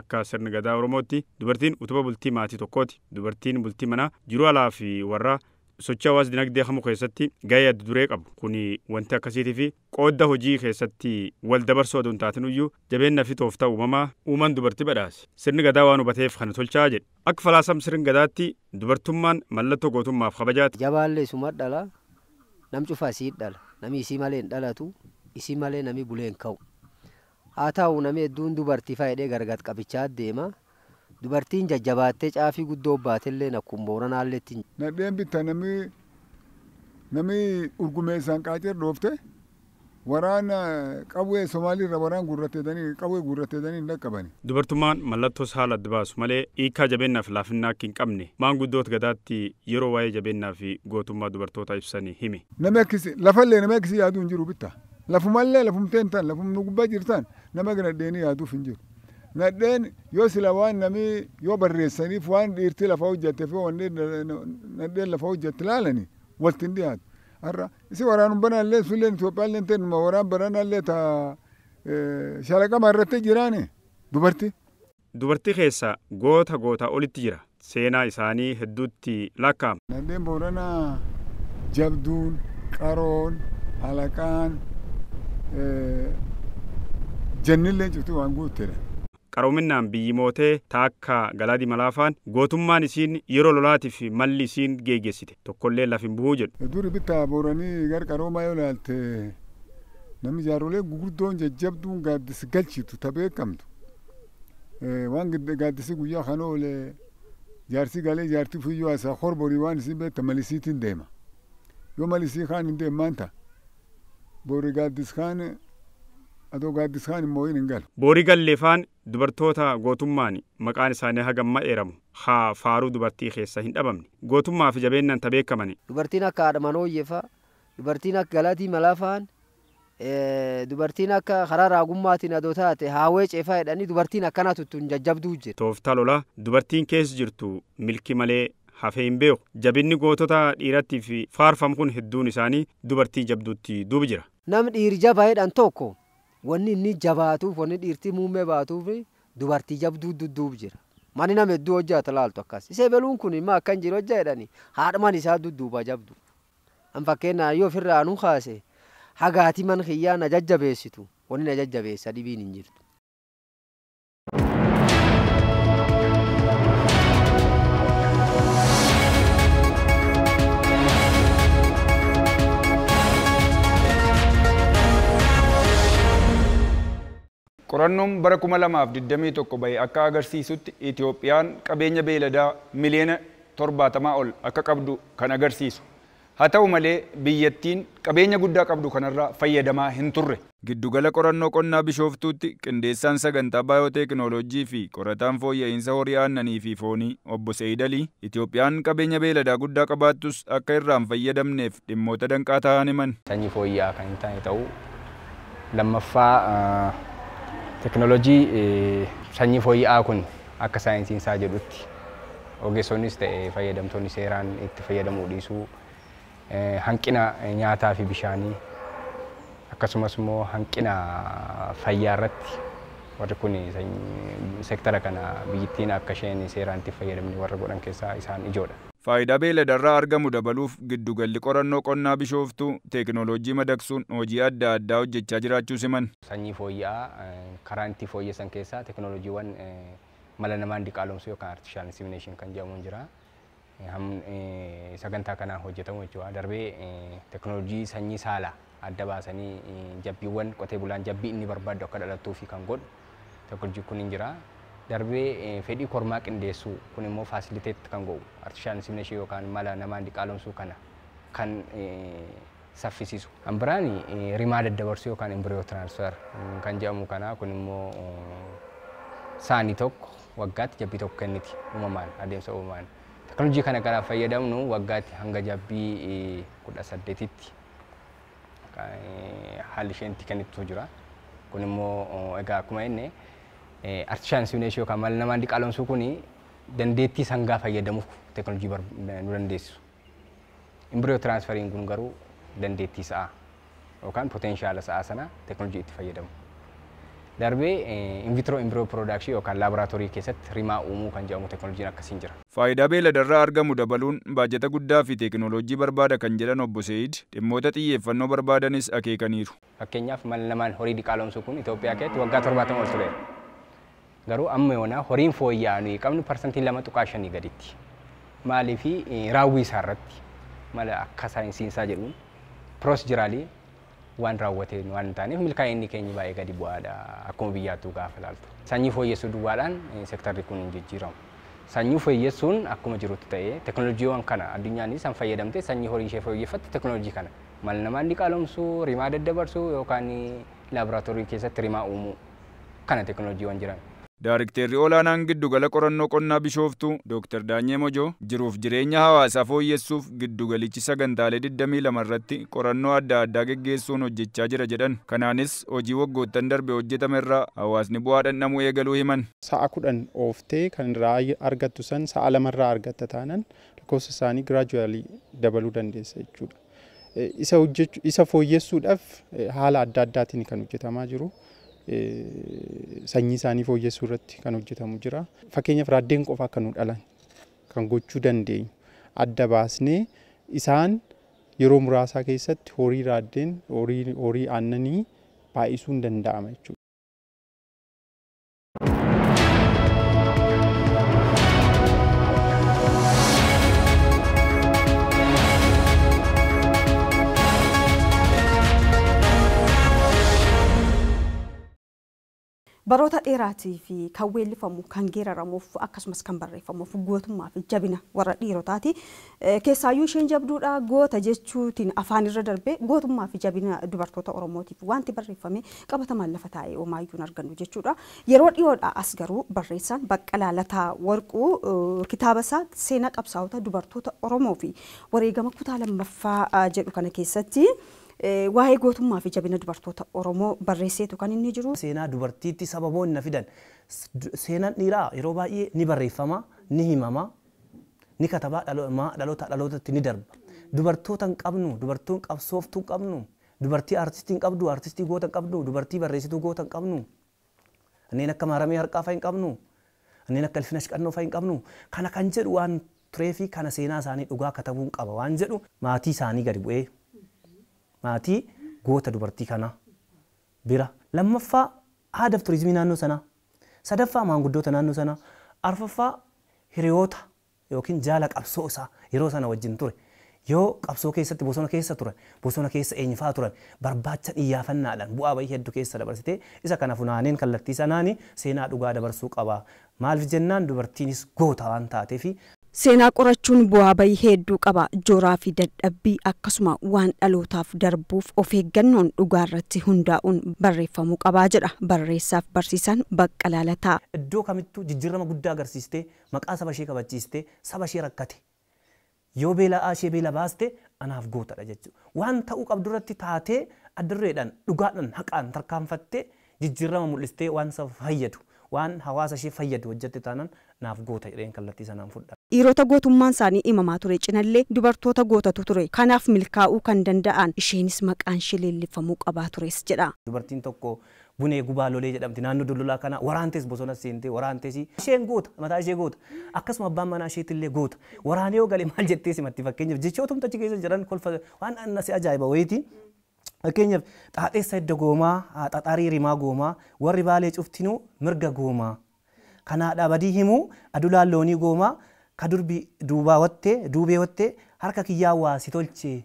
akka sirni gadaa Oromootti dubartiin utuba bultii maatii tokkooti. Dubartiin bultii manaa jiru alaa fi warra sochii hawaas dinagdee hamu keessatti gahee adda duree qabu. Kuni wanti akkasiitii fi qoodda hojii keessatti wal dabarsoo otoo hin taatin iyyuu jabeenna fi tooftaa uumamaa uuman dubartii badhaase. Sirni gadaa waan hubateef kana tolchaa jedhe. Akka falaasam sirni gadaatti dubartummaan mallattoo gootummaaf kabajaati. Jabaallee suma dhala nam cufaa dhala dhalatu malee bulee ka'u. haa ta'u namni hedduun dubartii fayyadee gargar qabichaa deema. Dubartiin jajjabaattee caafii guddoo baate baatillee nakkun boora naalletti. Nadheen bitta namni namni urgumee isaan qaaceer dhoofte waraan qawwee somaaliirra waraan gurratee guurratteedanii qawwee gurratee guurratteedanii hin dhaqqabani. Dubartummaan mallattoo saala adda baasu malee hiikkaa jabeenyaa fi laafinnaa akka hin qabne maanguddoota gadaatti yeroo waa'ee jabeenyaa fi gootummaa dubartootaa ibsanii himi. Namni akkisi lafallee namni akkisi yaaduu hin jiru bitta. lafu malle lafu mten tan lafu nugubajir tan nama ganadeni yaadu finjir nadhen yoo sila waan nami yoo barreessaniif waan dhiirti lafa hojjette fi wanne nadhen lafa hojjette laalani waltin dhiyaatu har'a isi waraanun banaallee sulleen Itoophiyaalleen tenuma waraan banaallee ta shalaqama irratti jiraane dubarti. Dubartii keessa goota goota olitti jira seenaa isaanii hedduutti lakkaa'ama. Nadheen Booranaa jabduun qaroon halaqaan jannilee jirtu waan guuttedha. qaroominaan biyyi mootee taakka galaadi malaafaan gootummaan isiin yeroo lolaatiif malli isiin geeggessite tokkollee lafin bu'uu jedhu. dur bitaa booranii gar qaroomaa yoo ilaalte namni jaaroolee gurguddoon jajjabduun gaaddisi galchitu ta beekamtu. Waan gaaddisi guyyaa kan oole jaarsi galee jaartii fuyyoo isaa horborii waan isin beekta malisiitiin deema. Yoo malisii kaan hin boorigaaddiskaani adoo gaaddiskaani mooyin hin galu. Boorigalleefaan dubartoota gootummaan maqaan isaanii hagamma eeramu haa faaruu dubartii keessa hin dhabamne gootummaa fi jabeennan ta beekamani. Dubartiin akka haadha manooyyeefa dubartiin akka galatii malaafaan dubartiin akka karaa raagummaatiin adoo taate haawee ceefaa jedhanii dubartiin akkanaa tuttuun jajjabduu jette. Tooftaa lola dubartiin keessa jirtu milki malee hafee hin beeku jabinni gootota dhiirattiif faarfamu kun hedduun isaanii dubartii jabduutti duuba jira. Nam dhiiri jabaadhaan tokko wanni inni jabaatuuf wanni dhiirtii muummee baatuuf dubartii jabduu dudduuba jira. Mani nama hedduu hojjaata laaltu akkas. Isee beluun kun immoo akkan jiru hojjaadhani haadhaman isaa dudduuba jabdu. An fakkeenyaa yoo ofirraa nu kaase hagaati man kiyyaan ajajjabeessitu wanni ajajjabeessa dhibiin hin jirtu. Qorannoon bara 2021 bahe akka agarsiisutti Itoophiyaan qabeenya beeladaa miliyoona 70 ol akka qabdu kan agarsiisu. Haa ta'u malee biyyattiin qabeenya guddaa qabdu kanarraa fayyadamaa hin turre. Giddugala qorannoo qonnaa Bishooftuutti qindeessaan sagantaa baayooteekinooloojii fi qorataan fooyya'insa horii aannanii fi foonii obbo Seeyidalii Itoophiyaan qabeenya beeladaa guddaa qabaattus akka irraan fayyadamneef dhimmoota danqaa ta'an himan. Sanyii fooyya'aa kan hin taane ta'uu lammaffaa Teknoolojii eh, sanyii fooyya'aa kun akka saayinsii isaa jedhutti ogeessoonnis ta'e fayyadamtoonni seeraan itti fayyadamuu dhiisuu eh, hanqina nyaataa fi bishaanii akkasumas immoo hanqina fayyaa irratti warri kun seektara kana biyyittiin akka isheen seeraan itti isahan warra godhan keessaa isaan ijoodha. Faayidaa beeyladarraa argamu dabaluuf giddugalli qorannoo qonnaa bishooftuu teekinooloojii madaqsuun hojii adda addaa hojjechaa jiraachuu siman. Sanyii fooyya'aa karaa itti fooyyeessan keessaa teekinooloojiiwwan mala namaan diqaalomsuu yookaan artishaal insiimineeshin kan jedhamuun jira. Sagantaa kanaan hojjetamu jechuudha. Darbee teekinooloojii sanyii saalaa adda baasanii jabbiiwwan qotee bulaan jabbii inni barbaadu akka dhalattuu fi kan godhu teekinooloojiin kun hin jira. darbee eh, fedhii kormaa qindeessu kun immoo faasiliiteetti kan go'u artishaan simna ishee yookaan mala namaan diqaalomsuu kana kan eh, saffisiisu. Kan biraan eh, rimaa daddabarsuu yookaan embriyoo transfer, mm, kan jamu kana kun immoo saanii tokko waggaatti jabbii kenit, kenniti uumamaan adeemsa uumamaan. Teknoolojii kana karaa fayyadamnu waggaatti hanga jabbii kudha saddeetitti haalli isheen itti kennitu jira. Kun immoo egaa akkuma Eh, artiishaansiin ishee yookaan maal namaan diqaalomsuu kun dandeettii sangaa fayyadamuuf teekinooloojii nu gunung garu dan deti sa okan oh, potensial sa asana teknologi itu teekinooloojii itti Darbe in vitro imbiroo produksi okan oh, laboratori keset rima umu kan jedhamu teekinooloojiin akkasiin jira. darra arga muda balun baajata guddaa fi teknologi barbada kan jalan obbo barbada nis akeka niru. akeekaniiru. fmal naman hori horii diqaalomsuu kun Itoophiyaa keessatti tuwa gator batang garuu amma yoonaa horiin fooyya'anii qabnu parsantiin lama tuqaa shanii gaditti maalii fi raawwii isaarratti mala akka saayinsiinsaa jedhuun piroosijiraalii waan raawwate waan taaneef milkaa'inni keenya baay'ee gadi bu'aadha akkuma biyyaattuu gaafa ilaaltu. Sanyii fooyyessuu duwwaadhaan sektarri kun hin jijjiiramu. Sanyii fooyyessuun akkuma jirutti ta'ee teknooloojiiwwan kana addunyaanis san fayyadamte sanyii horii ishee fooyyeffatte teknooloojii kana mal namaan dhiqaalomsuu rimaa daddabarsuu yookaan laaboraatoorii keessatti rimaa uumuu kana teknooloojiiwwan jiran. Daarikteerri olaanaan giddu gala qorannoo qonnaa bishooftuu Dr. Daanyee Mojoo jiruuf jireenya hawaasaa fooyyessuuf giddugalichi sagantaalee 22 irratti qorannoo adda addaa geggeessuun hojjechaa jira jedhan. Kanaanis hojii waggoottan darbe hojjetame irraa hawaasni bu'aa dhandhamuu eegaluu himan. Sa'a kudhan ooftee kan irraa argattu san sa'a lamarraa argatta taanan lakkoofsa isaanii giraajuwaalii dabaluu dandeessa jechuudha. Isa fooyyessuudhaaf haala adda addaatiin kan hojjetamaa jiru. sanyii isaanii fooyyessuu irratti kan hojjetamu jira. Fakkeenyaaf raaddeen qofa akka nu dhalan kan gochuu dandeenyu adda baasnee isaan yeroo muraasaa keessatti horii raaddeen horii annanii baay'isuun danda'ama jechuudha. Baroota dheeraatii fi kan weellifamu, kan geeraramuuf akkasumas kan barreeffamuuf gootummaa fi jabina warra dhiirotaati. Keessaayyuu isheen jabduudha goota jechuutiin afaan irra darbee gootummaa fi jabina dubartoota Oromootiif wanti barreeffame qabatamaan lafa taa'ee homaayyuun argannu jechuudha. Yeroo dhiyoodha as garuu barreessaan Baqqalaa Lataa Warquu kitaaba isaa seenaa qabsaa'ota dubartoota Oromoo fi wareegama kutaa lammaffaa jedhu kana keessatti waa'ee gootummaa fi jabina dubartoota Oromoo barreesseetu kan inni jiru. Seenaa dubartiitti sababoo na fidan seenaan dhiiraa yeroo baay'ee ni barreeffama ni himama ni katabaa dhaloota dhalootatti ni darba. Dubartoota hin qabnu dubartoon qabsooftuu hin qabnu dubartii artistii hin qabdu artistii goota hin qabnu dubartii barreessituu goota hin qabnu kanneen akka maaramee harqaa fa'aa hin qabnu kanneen akka ilfina shiqannoo fa'aa hin qabnu kana kan jedhu waan turee fi kana seenaa isaanii dhugaa katabuu hin qaba waan jedhu maatii isaanii gadi bu'ee maatii goota dubartii kanaa bira lammaffaa haadaf turizimii naannoo sanaa sadaffaa maanguddoota naannoo sanaa arfaffaa hiriyoota yookiin jaala qabsoo isaa yeroo sana wajjin ture yoo qabsoo keessatti bosona keessa turan bosona keessa turan barbaacha xiyyaaffannaadhaan bu'aa bahii hedduu keessa dabarsitee isa kana funaaneen kallattii sanaani seenaa dhugaa dabarsuu qaba. Maaliif jennaan dubartiinis goota waan taateef Seenaa qorachuun bu'aa bayii hedduu qaba. Jooraa fi dadhabbii akkasuma waan dhalootaaf darbuuf of eeggannoon dhugaa irratti hundaa'uun barreeffamuu qabaa jedha barreessaaf barsiisaan Baqqalaa ta'a. Iddoo kamittuu jijjiirama guddaa agarsiistee maqaa saba ishee kabachiistee saba ishee rakkate yoo beela'aa ishee beela baaste anaaf gootadha jechuudha. Waan ta'uu qabdurratti taatee addarreedhaan dhugaadhaan haqaan tarkaanfattee jijjiirama mul'istee waan saba fayyadu. waan hawaasa ishee fayyadu hojjette taanan naaf goota jedheen kallattii sanaan fudhata. Dhiirota gootummaan isaanii imamaa ture cinallee dubartoota gootatu ture. Kanaaf milkaa'uu kan danda'an isheenis maqaan ishee leellifamuu qabaa tures jedha. Dubartiin tokko bunee gubaa lolee jedhamti naannoo dullulaa kana waraantes bosona seentee waraantes isheen goota mataa ishee goota akkasuma abbaan manaa isheetillee goota waraanee yoo gale maal jettees himatti fakkeenyaaf jechootumta achi keessa jiran kolfa waan anna si ajaa'iba wayitii. Fakkeenyaaf tatessa edda goomaa, xaxarii rimaa goomaa, warri baalee cuftinuu mirga goomaa. Kanaadha badii himuu adulaan loonii goomaa ka durbi duubaa harka kiyyaa waa tolchee.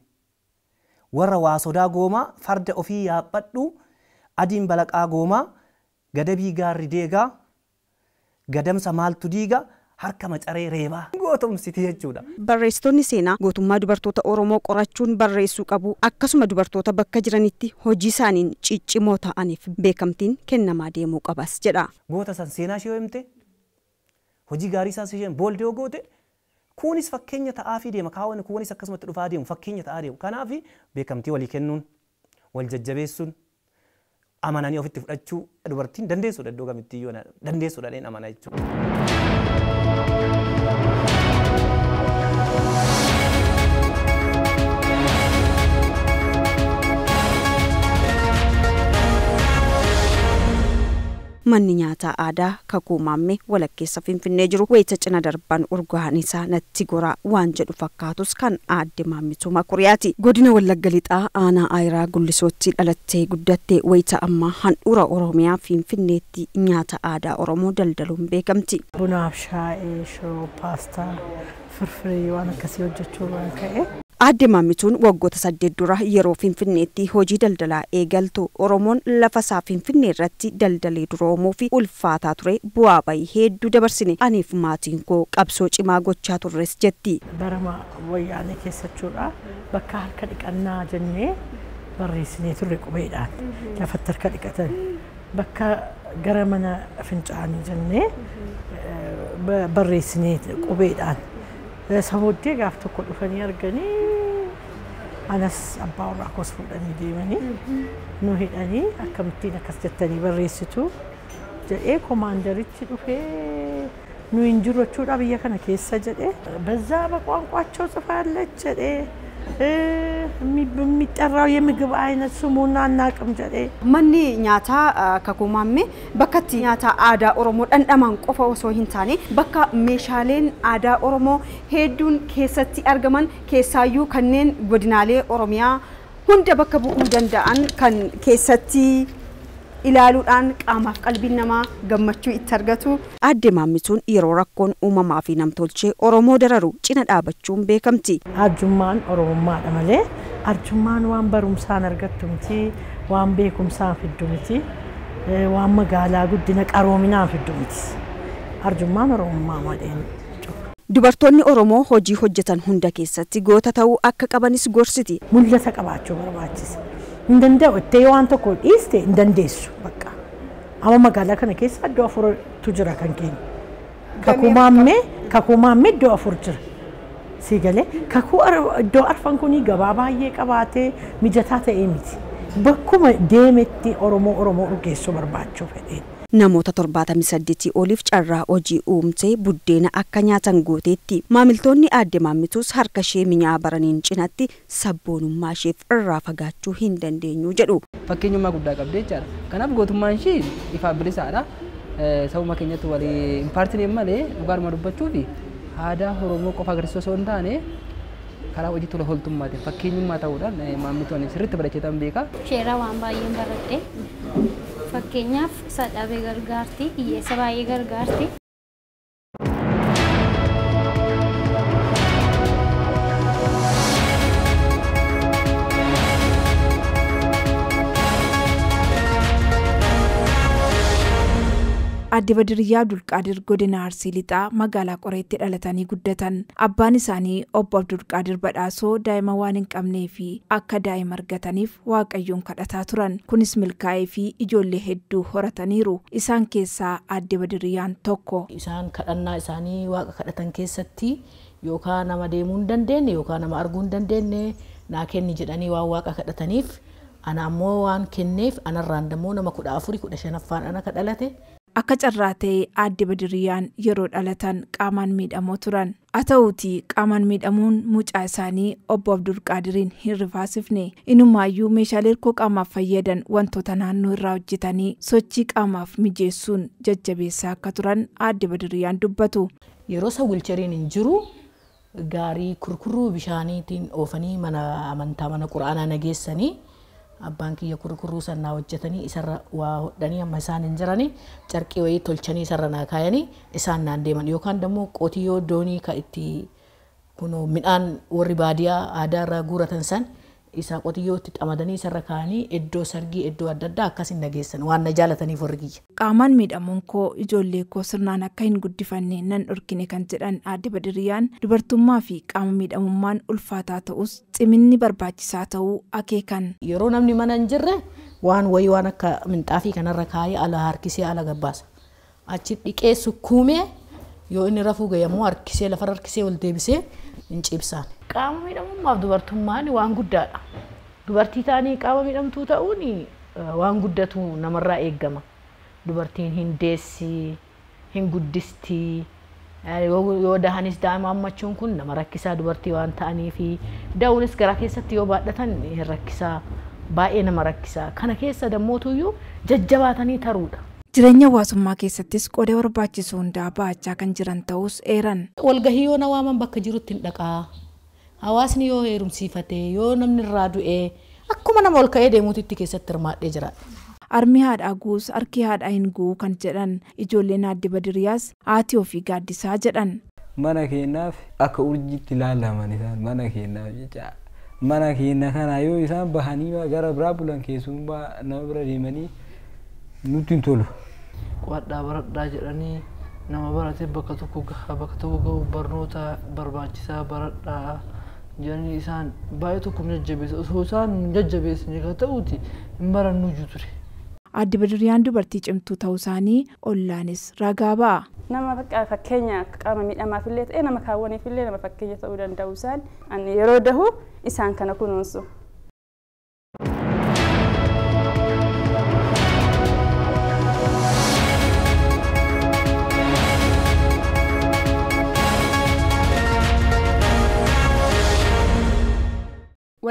Warra waa sodaa goomaa farda ofii yaaphadhu adiin balaqaa goomaa gadabii gaarri deegaa gadamsa maaltu diigaa harka macaree reebaa gootomsiti jechuudha. Barreessitoonni seenaa gootummaa dubartoota Oromoo qorachuun barreessuu qabu akkasuma dubartoota bakka jiranitti hojii isaaniin ciccimoo ta'aniif beekamtiin kennamaa deemuu qabas jedha. Goota san seenaa ishee himte hojii gaarii isaas isheen booldee yoo goote kunis fakkeenya fi deema kaawwan kunis akkasumatti dhufaa deemu fakkeenya ta'aa deemu kanaaf beekamtii walii kennuun wal jajjabeessuun amananii ofitti fudhachuu dubartiin dandeessudha iddoo kamitti jechuudha. Thank you. manni nyaataa aadaa kakuumamme walakkeessa finfinnee jiru wayita cina darban urgaanisaa natti goraa waan jedhu fakkaatus kan aadde maammituma kuriyaati godina wallagga lixaa aanaa aayiraa gullisootti dhalattee guddattee wayita ammaa handhuura oromiyaa finfinneetti nyaata aadaa oromoo daldaluun beekamti. firfiree waan akkasii hojjechuu waan ka'e. Aadde Maammituun waggoota saddeet dura yeroo Finfinneetti hojii daldalaa eegaltu Oromoon lafa isaa Finfinnee irratti daldalee duroomuu fi ulfaataa ture bu'aa bayii hedduu dabarsine aniif maatiin koo qabsoo cimaa gochaa turres jetti. Barama wayyaana keessachuudha bakka harka dhiqannaa jennee barreessinee turre qubeedhaan lafatti harka bakka gara mana fincaanii jennee eh, barreessinee qubeedhaan Saboddee gaaf tokko dhufanii arganii anas abbaa warraa koos fuudhanii deemanii nu hidhanii akkamittiin akkas jettanii barreessitu jedhee koomaandarichi dhufee nu hin jiru jechuudha biyya kana keessa jedhee bezaaba ቋንቋቸው ጽፋለች jedhee የሚጠራው የምግብ አይነት ስሙና አናቅም ጀሬ መኒ ኛታ ከጎማሜ በከት ኛታ አዳ ኦሮሞ ደንደማን ቆፎ ሶ ሂንታኔ በካ ሜሻሌን አዳ ኦሮሞ ሄዱን ኬሰቲ አርገማን ኬሳዩ ከኔን ጎድናሌ ኦሮሚያ ሁንደ በከቡ ደንዳአን ከን ኬሰቲ ilaaluudhaan qaamaaf qalbii namaa gammachuu itti argatu. Aadde Maammituun yeroo rakkoon uumamaa fi namtolchee Oromoo dararu cina dhaabachuun beekamti. Arjummaan Oromummaadha malee arjummaan waan barumsaan argattu miti, waan beekumsaan fiddu miti, e, waan magaalaa guddina qaroominaan fiddu Arjummaan Oromummaa malee. Dubartoonni Oromoo hojii hojjetan hunda keessatti goota ta'uu akka qabanis gorsiti. Mullata qabaachuu barbaachisa. hin danda'u ittee waan tokko dhiiste hin dandeessu bakka amma magaalaa kana keessa iddoo afurtu jira kan keenya kakuu maammee iddoo afur jira si kakuu iddoo arfan kuni gabaa baay'ee qabaatee mijataa ta'ee miti bakkuma deemetti oromoo oromoo urgeessuu barbaachuu fedheen namoota 78 oliif carraa hojii uumsee buddeena akka nyaatan gooteetti maamiltoonni aadde maammitus harka ishee minyaa baraniin cinatti sabboonummaa isheef irraa fagaachuu hin dandeenyu jedhu. Fakkeenyummaa guddaa qabdee jechaadha. Kanaaf gootummaan ishee ifaa bilisaadha. Sabuma keenyatti walii hin paartineen malee dhugaaruma dubbachuu fi aadaa Oromoo qofa osoo hin taane karaa hojii tola oltummaatiin fakkeenyummaa ta'uudhaan maamiltoonni sirriitti baracheetan beekaa. Sheera waan baay'een baradhee fakkeenyaaf sadhabee gargaarti hiyyeessa baay'ee gargaarti Aadde Badiriyyaa Dulqaadir godina Arsii Lixaa magaalaa Qoreetti dhalatanii guddatan. Abbaan isaanii obbo abdul qaadir Badhaasoo daa'ima waan hin qabnee fi akka daa'ima argataniif Waaqayyoon kadhataa turan. Kunis milkaa'ee fi ijoollee hedduu horataniiru. Isaan keessaa Aadde badiriyaan tokko. Isaan kadhannaa isaanii waaqa kadhatan keessatti yookaan nama deemuu hin dandeenye yookaan nama arguu hin dandeenye naa kenni jedhanii waan waaqa kadhataniif. Ana ammoo waan kenneef anarraan dammoo nama kudha afurii kudha shanaffaan ana kadhalate akka carraa ta'e aadde badiriyaan yeroo dhalatan qaamaan miidhamoo turan haa ta'uuti qaamaan miidhamuun mucaa isaanii obbo abdulqaadiriin hin rifaasifne inumaayyuu meeshaalee hirkoo qaamaaf fayyadan wantoota naannoo irraa hojjetanii sochii qaamaaf mijeessuun jajjabeessaa akka turan aadde badiriyaan dubbatu. yeroo isa wilcheriin hin jiru gaarii kurkuruu bishaaniitiin dhoofanii mana amantaa mana quraanaa nageessanii. abbaan kiyya kurkurruu sannaa hojjetanii isarra waa hodhanii amma isaan hin jiranii carqii wayii tolchanii isarra naa kaayanii isaan naan deeman yookaan dammoo qotiyyoo doonii kan itti kunoo midhaan warri baadiyaa aadaa irraa guuratan san isaa qotiyyootti xamadanii isarra kaanii iddoo sargii iddoo adda addaa akkasiin dhageessan waan na jaalataniif warri kiyya. Qaamaan miidhamuun koo ijoollee koo sirnaan akka hin guddifanne nan dhorkine kan jedhan aadde badiriyaan dubartummaa fi qaama miidhamummaan ulfaataa ta'us ximinni barbaachisaa ta'uu akeekan. Yeroo namni mana hin jirre waan wayii waan akka minxaafii kanarra kaayee ala harkisee ala gabbaasa achi dhiqee sukkuumee yoo inni rafuu ga'e immoo harkisee harkisee ol deebisee. inci ibsaan. Qaama miidhamummaaf dubartummaan waan guddaadha. Dubartii taanee qaama miidhamtuu ta'uun waan guddatu namarraa eegama. Dubartiin hin deessi, hin guddistii, yoo dahanis daa'imammachuun kun nama rakkisaa dubartii waan ta'aniifi da'uunis garaa keessatti yoo baadhatan hin rakkisaa baay'ee nama rakkisaa. Kana keessa dammootuyyuu jajjabaatanii taruudha. Jireenya hawaasummaa keessattis qooda barbaachisu hundaa ba'achaa kan jiran ta'us eeran. Walgahii yoo na waaman bakka jirutti hin dhaqaa. Hawaasni yoo heerumsiifate yoo namni irraa du'ee akkuma nama ol ka'ee deemuutu itti keessatti hirmaadhee jira. Armi haadhaa guus harki haadhaa hin guu kan jedhan ijoollee addi badiriyaas haati ofii gaaddisaa jedhan. Mana keenyaaf akka urjiitti ilaalaman isaan mana keenyaaf jecha mana keenya kana yoo isaan bahanii gara nama bira deemanii. nutti hin tolu. Qo'adhaa baradhaa jedhanii nama baratee bakka tokko gahaa bakka tokko gahu barnoota barbaachisaa baradhaa jedhanii isaan baay'ee tokko nu jajjabeessa osoo isaan nu jajjabeessine kan ta'uuti hin barannu iyyuu ture. Addi Badiriyaan dubartii cimtuu ta'uu isaanii ollaanis ragaa ba'a. Nama bakka fakkeenya qaama miidhamaaf illee ta'e nama kaawwaniif illee nama fakkeenya ta'uu danda'u isaan yeroo dahu isaan kana kunuunsu.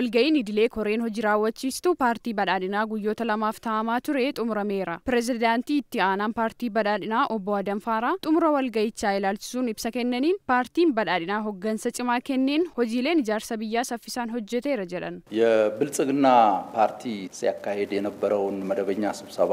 Walga'iin idilee koreen hojii raawwachiistuu paartii badhaadhinaa guyyoota lamaaf ta'amaa ture xumurameera. Pireezidaantii itti aanaan paartii badhaadhinaa obbo Adanfaaraa xumura walga'ichaa ilaalchisuun ibsa kennaniin paartiin badhaadhinaa hoggansa cimaa kenneen hojiileen ijaarsa biyyaa saffisaan hojjeteera jedhan። የብልጽግና ፓርቲ ሲያካሄድ የነበረውን madabanyaa ስብሰባ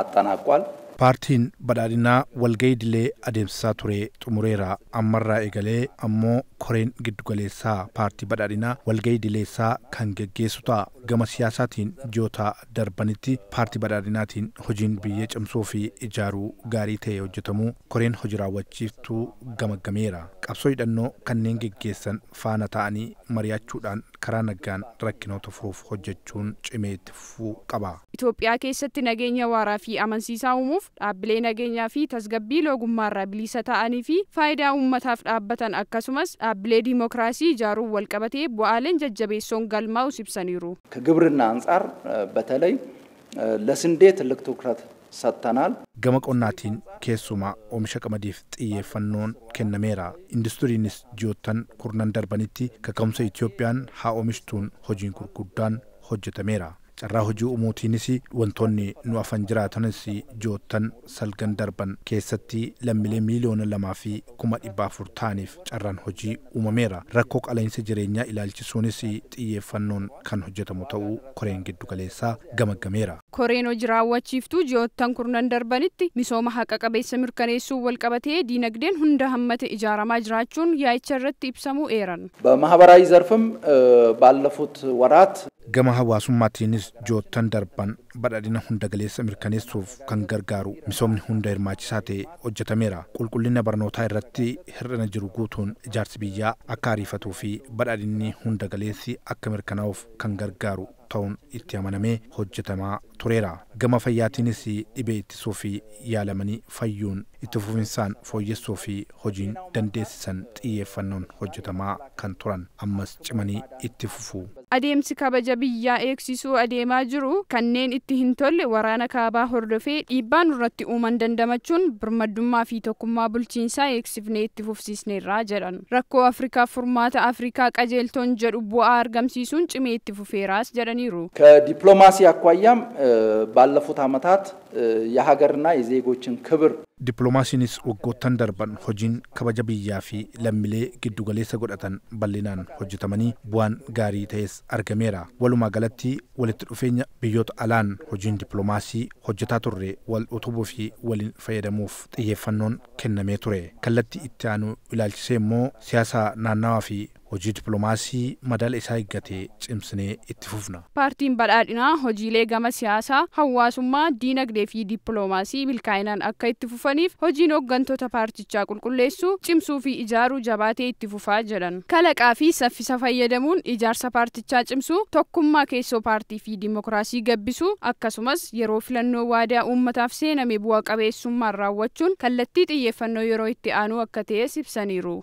አጠናቋል። paartiin badhaadhinaa walga'ii dilee adeemsisaa ture xumureera ammarraa eegalee ammoo koreen giddugaleessaa paartii badhaadhinaa walga'ii dileessaa kan gaggeessu ta'a gama siyaasaatiin ji'oota darbanitti paartii badhaadhinaatiin hojiin biyya cimsuu fi ijaaruu gaarii ta'e hojjetamu koreen hojii raawwachiiftuu gamaggameera qabsoo hidhannoo kanneen gaggeessan faana ta'anii mari'achuudhaan karaa nagaan rakkinoo tufuuf hojjechuun cimee itti fufuu qaba. Itoophiyaa keessatti nageenya waaraa fi amansiisaa uumuuf dhaabbilee nageenyaa fi tasgabbii loogummaarraa bilisa ta'anii fi faayidaa uummataaf dhaabbatan akkasumas dhaabbilee diimookiraasii ijaaruun walqabatee bu'aaleen jajjabeessoon galmaa'us ibsaniiru. ከግብርና አንጻር በተለይ ለስንዴ ትልቅ ትኩረት ሰጥተናል። Gama qonnaatiin keessumaa oomisha qamadiif xiyyeeffannoon kennameera. Industiriinis ji'oottan kurnan darbanitti kakamsa Itiyoophiyaan haa oomishtuun hojiin gurguddaan hojjetameera. carraa hojii uumuutiinis wantoonni nu afan jiraatanis joottan salgan darban keessatti lammilee miiliyoona lamaa fi kuma dhibba afur ta'aniif carraan hojii uumameera rakkoo qaleensa jireenyaa ilaalchisuunis xiyyeeffannoon kan hojjetamu ta'uu koreen giddu galeessaa gamaggameera. koreen hojii raawwachiiftuu ji'oottan kurnan darbanitti misooma haqa qabeessa mirkaneessuun walqabatee diinagdeen hunda hammate ijaaramaa jiraachuun yaa'icha irratti ibsamuu eeran. በማህበራዊ ዘርፍም ባለፉት ወራት joottan darban badhaadhina hunda galeessa mirkaneessuuf kan gargaaru misoomni hunda hirmaachisaa ta'e hojjetameera qulqullina barnootaa irratti hir'ina jiru guutuun ijaarsi biyyaa akka ariifatuu fi badhaadhinni hunda galeessi akka mirkanaa'uuf kan gargaaru ta'uun itti amanamee hojjetamaa tureera. Gama fayyaatiinis dhibee ittisuu fi yaalamanii fayyuun itti fufinsaan fooyyessuu fi hojiin dandeessisan xiyyeeffannoon hojjetamaa kan turan ammas cimanii itti fufu. Adeemsi kabaja biyyaa eegsisuu adeemaa jiru kanneen itti hin tolle waraana kaabaa hordofee dhiibbaan irratti uuman dandamachuun birmaddummaa fi tokkummaa bulchiinsaa eegsifnee itti fufsiisneerraa jedhan. Rakkoo Afrikaaf furmaata Afrikaa qajeeltoon jedhu bu'aa argamsiisuun cimee itti fufeeraas jedhaniiru. ባለፉት ዓመታት የሀገርና የዜጎችን ክብር Diplomaasiinis waggoottan darban hojiin kabaja biyyaa fi lammilee giddugaleessa godhatan bal'inaan hojjetamanii bu'aan gaarii ta'es argameera. Walumaa galatti walitti dhufeenya biyyoota alaan hojiin diplomaasii hojjetaa turre wal utubuu fi waliin fayyadamuuf xiyyeeffannoon kennamee ture. Kallatti itti aanu ilaalchisee immoo siyaasaa naannawaa fi hojii dippiloomaasii madaala isaa eeggatee cimsinee itti fufna. Paartiin badhaadhinaa hojiilee gama siyaasaa hawaasummaa diinagdee fi dippiloomaasii milkaa'inaan akka itti fufaniif hojiin hooggantoota paartichaa qulqulleessuu cimsuu fi ijaaruu jabaatee itti fufaa jedhan. Kalaqaa fi saffisa fayyadamuun ijaarsa paartichaa cimsuu tokkummaa keessoo paartii fi dimokiraasii gabbisuu akkasumas yeroo filannoo waadaa uummataaf seename bu'a qabeessummaan raawwachuun kallattii xiyyeeffannoo yeroo itti aanu akka ta'es ibsaniiru.